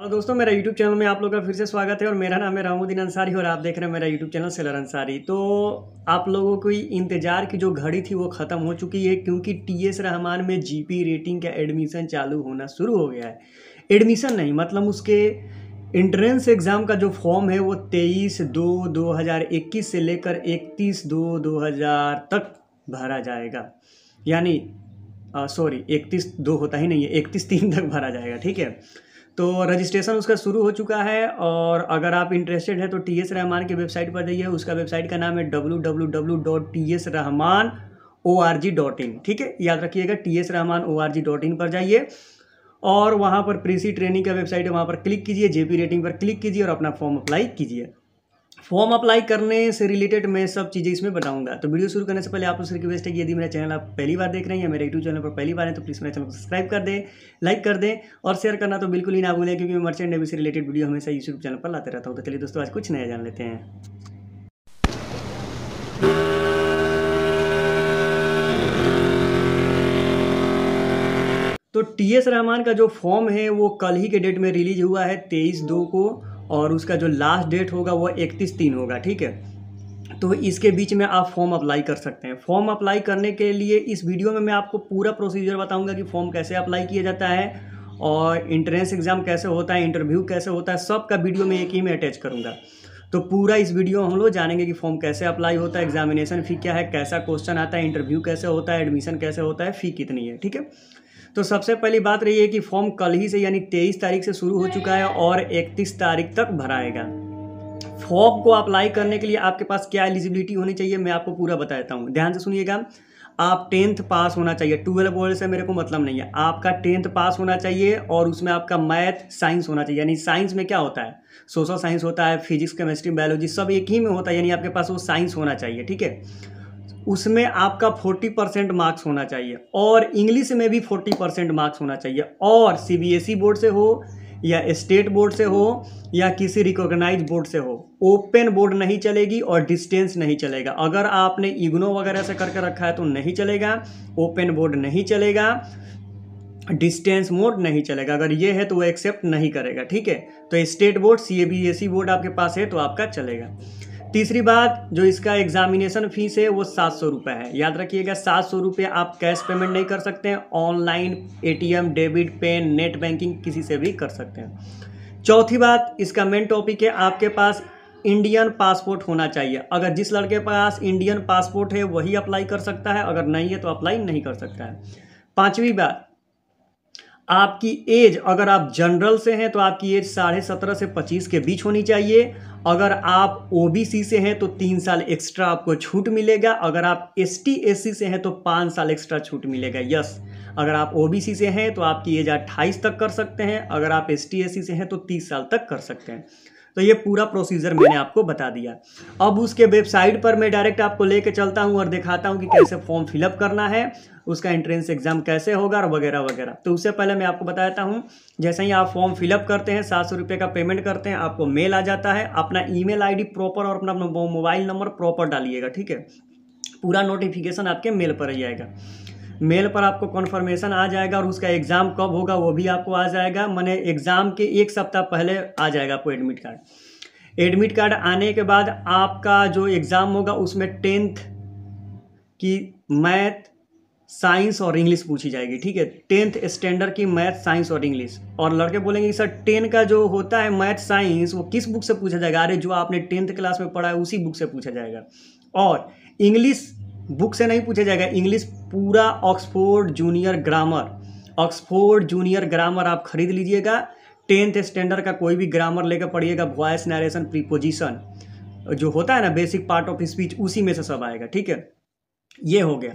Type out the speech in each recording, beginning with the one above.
और हाँ, दोस्तों मेरा यूट्यूब चैनल में आप लोग का फिर से स्वागत है और मेरा नाम है रामुद्दीन अंसारी और आप देख रहे हैं मेरा यूट्यूब चैनल सेलर अंसारी तो आप लोगों की इंतज़ार की जो घड़ी थी वो ख़त्म हो चुकी है क्योंकि टी एस रहमान में पी रेटिंग का एडमिशन चालू होना शुरू हो गया है एडमिशन नहीं मतलब उसके इंट्रेंस एग्ज़ाम का जो फॉर्म है वो तेईस दो दो हज़ार इक्कीस से लेकर इकतीस दो दो हज़ार तक भरा जाएगा यानी सॉरी इकतीस दो होता ही नहीं है इकतीस तीन तक भरा जाएगा ठीक है तो रजिस्ट्रेशन उसका शुरू हो चुका है और अगर आप इंटरेस्टेड हैं तो टी एस रहमान की वेबसाइट पर जाइए उसका वेबसाइट का नाम है W W W dot T S Rahman O R G dot in ठीक है याद रखिएगा T S Rahman O R G dot in पर जाइए और वहाँ पर प्रीसी ट्रेनिंग का वेबसाइट है वहाँ पर क्लिक कीजिए जेपी रेटिंग पर क्लिक कीजिए और अपना फॉर्म अप्लाई कीजिए फॉर्म अप्लाई करने से रिलेटेड मैं सब चीज़ें इसमें बताऊंगा तो वीडियो शुरू करने से पहले आप लोग रिक्वेस्ट है कि यदि मेरा चैनल आप पहली बार देख रहे हैं या मेरे यूट्यूब चैनल पर पहली बार है तो प्लीज़ मेरे चैनल को सब्सक्राइब कर दें लाइक कर दें और शेयर करना तो बिल्कुल ही ना भूलें क्योंकि मैं मर्चेंट डेवी से रिलेटेड वीडियो हमेशा यूट्यूब चैनल पर लाते रहता हूँ तो चलिए दोस्तों आज कुछ नया जान लेते हैं तो टी एस रहमान का जो फॉर्म है वो कल ही के डेट में रिलीज हुआ है तेईस दो को और उसका जो लास्ट डेट होगा वो इकतीस तीन होगा ठीक है तो इसके बीच में आप फॉर्म अप्लाई कर सकते हैं फॉर्म अप्लाई करने के लिए इस वीडियो में मैं आपको पूरा प्रोसीजर बताऊंगा कि फॉर्म कैसे अप्लाई किया जाता है और इंट्रेंस एग्ज़ाम कैसे होता है इंटरव्यू कैसे होता है सब का वीडियो मैं एक ही में अटैच करूँगा तो पूरा इस वीडियो हम लोग जानेंगे कि फॉर्म कैसे अप्लाई होता है एग्जामिनेशन फ़ी क्या है कैसा क्वेश्चन आता है इंटरव्यू कैसे होता है एडमिशन कैसे होता है फ़ी कितनी है ठीक है तो सबसे पहली बात रही है कि फॉर्म कल ही से यानी तेईस तारीख से शुरू हो चुका है और इकतीस तारीख तक भराएगा फॉर्म को अप्लाई करने के लिए आपके पास क्या एलिजिबिलिटी होनी चाहिए मैं आपको पूरा बता देता हूँ ध्यान से सुनिएगा आप टेंथ पास होना चाहिए ट्वेल्व बोर्ड से मेरे को मतलब नहीं है आपका टेंथ पास होना चाहिए और उसमें आपका मैथ साइंस होना चाहिए यानी साइंस में क्या होता है सोशल साइंस होता है फिजिक्स केमिस्ट्री बायोलॉजी सब एक ही में होता है यानी आपके पास वो साइंस होना चाहिए ठीक है उसमें आपका 40 परसेंट मार्क्स होना चाहिए और इंग्लिश में भी 40 परसेंट मार्क्स होना चाहिए और सीबीएसई e बोर्ड से हो या स्टेट बोर्ड से हो या किसी रिकॉग्नाइज बोर्ड से हो ओपन बोर्ड नहीं चलेगी और डिस्टेंस नहीं चलेगा अगर आपने इग्नो वगैरह से करके रखा है तो नहीं चलेगा ओपन बोर्ड नहीं चलेगा डिस्टेंस मोड नहीं चलेगा अगर ये है तो वो एक्सेप्ट नहीं करेगा ठीक है तो state board C B S board आपके पास है तो आपका चलेगा तीसरी बात जो इसका एग्जामिनेशन फीस है वो सात सौ रुपये है याद रखिएगा सात सौ रुपये आप कैश पेमेंट नहीं कर सकते हैं ऑनलाइन एटीएम डेबिट पेन नेट बैंकिंग किसी से भी कर सकते हैं चौथी बात इसका मेन टॉपिक है आपके पास इंडियन पासपोर्ट होना चाहिए अगर जिस लड़के पास इंडियन पासपोर्ट है वही अप्लाई कर सकता है अगर नहीं है तो अप्लाई नहीं कर सकता है पाँचवीं बात आपकी एज अगर आप जनरल से हैं तो आपकी एज साढ़े सत्रह से पच्चीस के बीच होनी चाहिए अगर आप ओबीसी से हैं तो तीन साल एक्स्ट्रा आपको छूट मिलेगा अगर आप एस टी से हैं तो पाँच साल एक्स्ट्रा छूट मिलेगा यस अगर आप ओबीसी से हैं तो आपकी एज अट्ठाईस तक कर सकते हैं अगर आप एस टी से हैं तो तीस साल तक कर सकते हैं तो ये पूरा प्रोसीजर मैंने आपको बता दिया अब उसके वेबसाइट पर मैं डायरेक्ट आपको लेके चलता हूँ और दिखाता हूँ कि कैसे फॉर्म फिलअप करना है उसका एंट्रेंस एग्जाम कैसे होगा और वगैरह वगैरह तो उससे पहले मैं आपको बताता हूँ जैसे ही आप फॉर्म फिलअप करते हैं सात सौ का पेमेंट करते हैं आपको मेल आ जाता है अपना ईमेल आईडी प्रॉपर और अपना मोबाइल नंबर प्रॉपर डालिएगा ठीक है पूरा नोटिफिकेशन आपके मेल पर ही आएगा मेल पर आपको कॉन्फर्मेशन आ जाएगा और उसका एग्ज़ाम कब होगा वो भी आपको आ जाएगा मैंने एग्ज़ाम के एक सप्ताह पहले आ जाएगा आपको एडमिट कार्ड एडमिट कार्ड आने के बाद आपका जो एग्ज़ाम होगा उसमें टेंथ की मैथ साइंस और इंग्लिश पूछी जाएगी ठीक है टेंथ स्टैंडर्ड की मैथ साइंस और इंग्लिश और लड़के बोलेंगे सर टेन का जो होता है मैथ साइंस वो किस बुक से पूछा जाएगा अरे जो आपने टेंथ क्लास में पढ़ा है उसी बुक से पूछा जाएगा और इंग्लिश बुक से नहीं पूछा जाएगा इंग्लिश पूरा Oxford junior grammar Oxford junior grammar आप खरीद लीजिएगा टेंथ स्टैंडर्ड का कोई भी ग्रामर लेकर पढ़िएगा वॉइस नरेशन प्रीपोजिशन जो होता है ना बेसिक पार्ट ऑफ स्पीच उसी में से सब आएगा ठीक है ये हो गया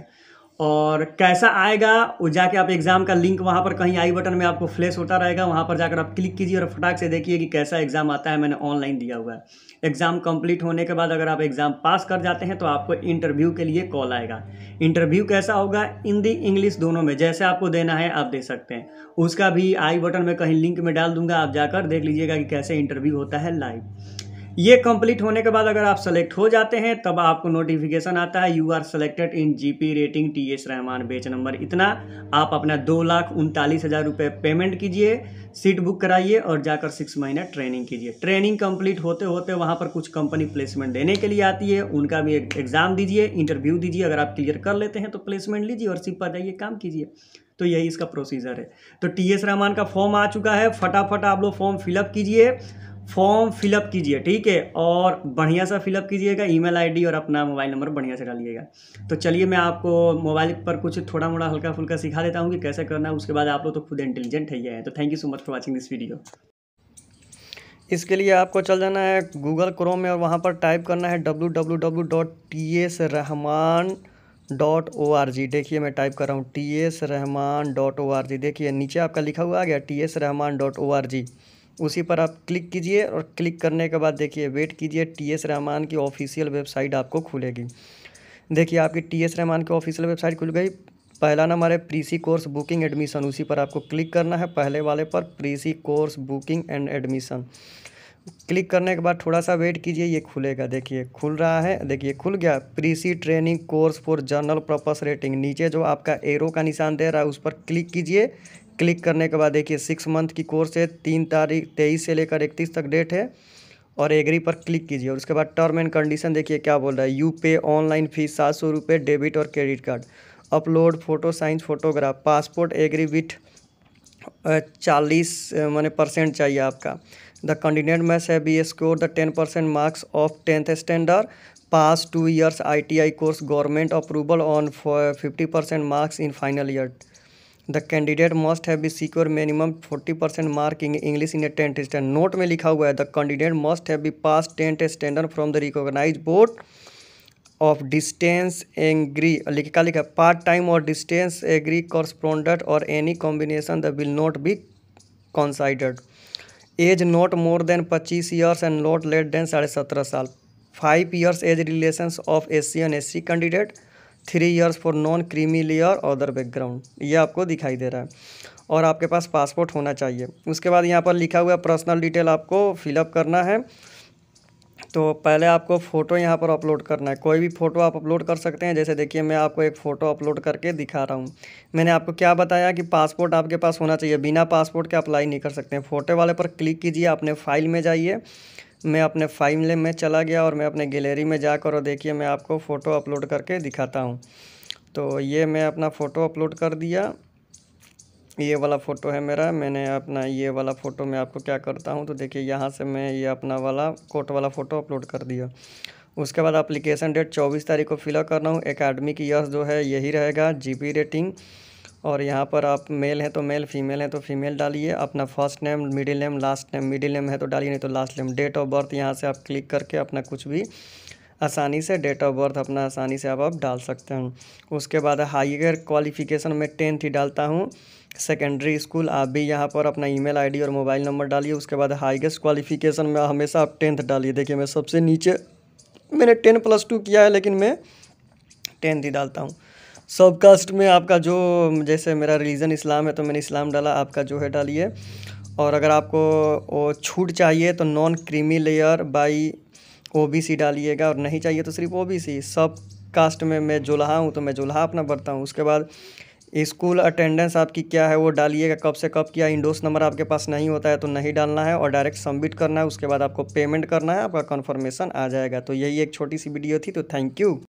और कैसा आएगा वो जाके आप एग्ज़ाम का लिंक वहाँ पर कहीं आई बटन में आपको फ्लैश होता रहेगा वहाँ पर जाकर आप क्लिक कीजिए और फटाक से देखिए कि कैसा एग्ज़ाम आता है मैंने ऑनलाइन दिया हुआ है एग्ज़ाम कंप्लीट होने के बाद अगर आप एग्ज़ाम पास कर जाते हैं तो आपको इंटरव्यू के लिए कॉल आएगा इंटरव्यू कैसा होगा हिंदी इंग्लिश दोनों में जैसे आपको देना है आप दे सकते हैं उसका भी आई बटन में कहीं लिंक में डाल दूंगा आप जाकर देख लीजिएगा कि कैसे इंटरव्यू होता है लाइव ये कंप्लीट होने के बाद अगर आप सेलेक्ट हो जाते हैं तब आपको नोटिफिकेशन आता है you are selected in GP rating T S Rahman batch number इतना आप अपना दो लाख उनतालीस हज़ार रुपये पेमेंट कीजिए सीट बुक कराइए और जाकर सिक्स महीने ट्रेनिंग कीजिए ट्रेनिंग कंप्लीट होते होते वहाँ पर कुछ कंपनी प्लेसमेंट देने के लिए आती है उनका भी एक एग्ज़ाम दीजिए इंटरव्यू दीजिए अगर आप क्लियर कर लेते हैं तो प्लेसमेंट लीजिए और सिप पर जाइए काम कीजिए तो यही इसका प्रोसीजर है तो टी एस रहमान का फॉर्म आ चुका है फटाफट आप लोग फॉर्म फिलअप कीजिए फॉर्म फिलअप कीजिए ठीक है और बढ़िया सा फिलअप कीजिएगा ईमेल आईडी और अपना मोबाइल नंबर बढ़िया से डालिएगा तो चलिए मैं आपको मोबाइल पर कुछ थोड़ा मोड़ा हल्का फुल्का सिखा देता हूँ कि कैसे करना है उसके बाद आप लोग तो खुद इंटेलिजेंट है ही है तो thank you so much for watching this video इसके लिए आपको चल जाना है गूगल क्रोम में और वहाँ पर टाइप करना है W W W dot T S Rahman dot O R G देखिए मैं टाइप कर रहा हूँ T S Rahman dot O R G देखिए नीचे आपका लिखा हुआ आ गया T S Rahman dot O R G उसी पर आप क्लिक कीजिए और क्लिक करने के बाद देखिए वेट कीजिए टी एस रहमान की ऑफिशियल वेबसाइट आपको खुलेगी देखिए आपकी टी एस रहमान की ऑफिशियल वेबसाइट खुल गई पहला नंबर है प्रीसी कोर्स बुकिंग एडमिशन उसी पर आपको क्लिक करना है पहले वाले पर pre sea course booking and admission click करने के बाद थोड़ा सा वेट कीजिए ये खुलेगा देखिए खुल रहा है देखिए खुल गया pre sea training course for general purpose rating नीचे जो आपका एरो का निशान दे रहा है उस पर क्लिक कीजिए क्लिक करने के बाद देखिए सिक्स मंथ की कोर्स है तीन तारीख तेईस से लेकर इकतीस तक डेट है और एग्री पर क्लिक कीजिए और उसके बाद टर्म एंड कंडीशन देखिए क्या बोल रहा है यू पे ऑनलाइन फ़ीस सात सौ रुपये डेबिट और क्रेडिट कार्ड अपलोड फ़ोटो साइंस फोटोग्राफ पासपोर्ट एग्री विथ चालीस मैंने परसेंट चाहिए आपका the candidate must have be score the ten percent marks of tenth standard pass two years I course government approval on fifty percent marks in final year the candidate must have be secure minimum forty percent mark in English in a tenth stand note में लिखा हुआ है the candidate must have B pass tenth standard from the recognise board of distance degree लिखा लिखा part time और distance degree correspondent और any combination the will not be considered age not more than पच्चीस years and not late than साढ़े सत्रह साल five years age relations of S C and S C candidate three years for non creamy layer other background ये आपको दिखाई दे रहा है और आपके पास पासपोर्ट होना चाहिए उसके बाद यहाँ पर लिखा हुआ पर्सनल डिटेल आपको फिलअप करना है तो पहले आपको फ़ोटो यहाँ पर अपलोड करना है कोई भी फ़ोटो आप अपलोड कर सकते हैं जैसे देखिए मैं आपको एक फ़ोटो अपलोड करके दिखा रहा हूँ मैंने आपको क्या बताया कि पासपोर्ट आपके पास होना चाहिए बिना पासपोर्ट के अप्लाई नहीं कर सकते हैं फ़ोटो वाले पर क्लिक कीजिए अपने फाइल में जाइए मैं अपने फाइल में चला गया और मैं अपने गैलरी में जाकर और देखिए मैं आपको फ़ोटो अपलोड करके दिखाता हूँ तो ये मैं अपना फ़ोटो अपलोड कर दिया ये वाला फ़ोटो है मेरा मैंने अपना ये वाला फ़ोटो मैं आपको क्या करता हूँ तो देखिए यहाँ से मैं ये अपना वाला कोट वाला फ़ोटो अपलोड कर दिया उसके बाद अप्लीकेशन डेट चौबीस तारीख को फिलअप कर रहा हूँ की यस जो है यही रहेगा जीपी रेटिंग और यहाँ पर आप मेल हैं तो मेल फीमेल हैं तो फीमेल डालिए अपना first name middle name last name middle name है तो डालिए नहीं तो last name date of birth यहाँ से आप क्लिक करके अपना कुछ भी आसानी से डेट ऑफ बर्थ अपना आसानी से आप आप डाल सकते हैं उसके बाद हाइयर क्वालिफिकेशन में टेंथ ही डालता हूँ सेकेंडरी स्कूल आप भी यहाँ पर अपना ईमेल आईडी और मोबाइल नंबर डालिए उसके बाद हाइएस्ट क्वालिफिकेशन में हमेशा आप टेंथ डालिए देखिए मैं सबसे नीचे मैंने टेन प्लस टू किया है लेकिन मैं टेंथ ही डालता हूँ सबकास्ट में आपका जो जैसे मेरा रिलीजन इस्लाम है तो मैंने इस्लाम डाला आपका जो है डालिए और अगर आपको वो छूट चाहिए तो नॉन क्रीमी लेयर बाई ओ डालिएगा और नहीं चाहिए तो सिर्फ ओ सब कास्ट में मैं जुल्हा हूँ तो मैं जुल्हा अपना बरता हूँ उसके बाद स्कूल अटेंडेंस आपकी क्या है वो डालिएगा कब से कब किया इंडोस नंबर आपके पास नहीं होता है तो नहीं डालना है और डायरेक्ट सबमिट करना है उसके बाद आपको पेमेंट करना है आपका कन्फर्मेशन आ जाएगा तो यही एक छोटी सी वीडियो थी तो थैंक यू